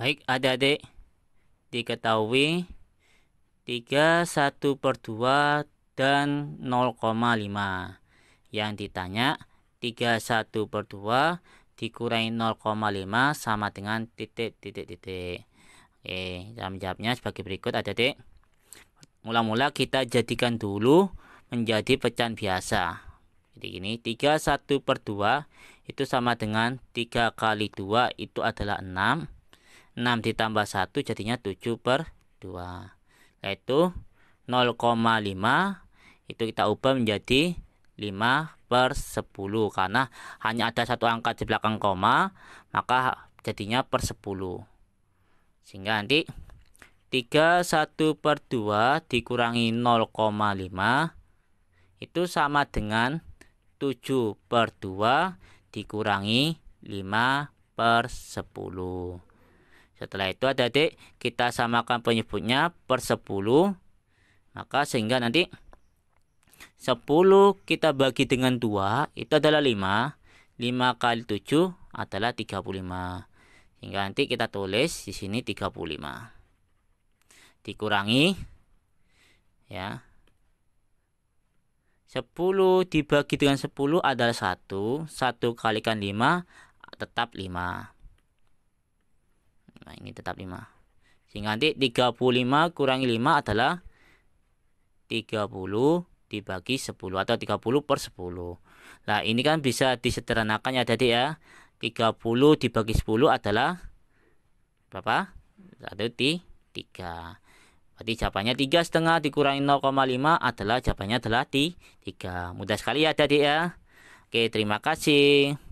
Baik adik-adik Diketahui 3, 1 per 2 dan 0,5 Yang ditanya 3, 1 per 2 dikurangi 0,5 sama dengan titik titik titik Oke, cara menjawabnya sebagai berikut adik-adik Mula-mula kita jadikan dulu menjadi pecahan biasa jadi ini 3, 1 per 2 itu sama dengan 3 kali 2 itu adalah 6 6 ditambah 1 jadinya 7 per 2 yaitu 0,5 itu kita ubah menjadi 5 per 10 karena hanya ada satu angka di belakang koma maka jadinya per 10 sehingga nanti 31 per 2 dikurangi 0,5 itu sama dengan 7 per 2 dikurangi 5 per 10 setelah itu adik-adik kita samakan penyebutnya per 10. Maka sehingga nanti 10 kita bagi dengan 2 itu adalah 5. 5 kali 7 adalah 35. Sehingga nanti kita tulis di sini 35. Dikurangi ya. 10 dibagi dengan 10 adalah 1. 1 kalikan 5 tetap 5. Nah, ini tetap 5. Sehingga nanti 35 kurangi 5 adalah 30 dibagi 10 atau 30 per 10 Nah ini kan bisa disederhanakan ya tadi ya 30 dibagi 10 adalah berapa? 1 di 3 Berarti jawabannya 3 setengah dikurangi 0,5 adalah jawabannya adalah di 3 Mudah sekali ya tadi ya Oke terima kasih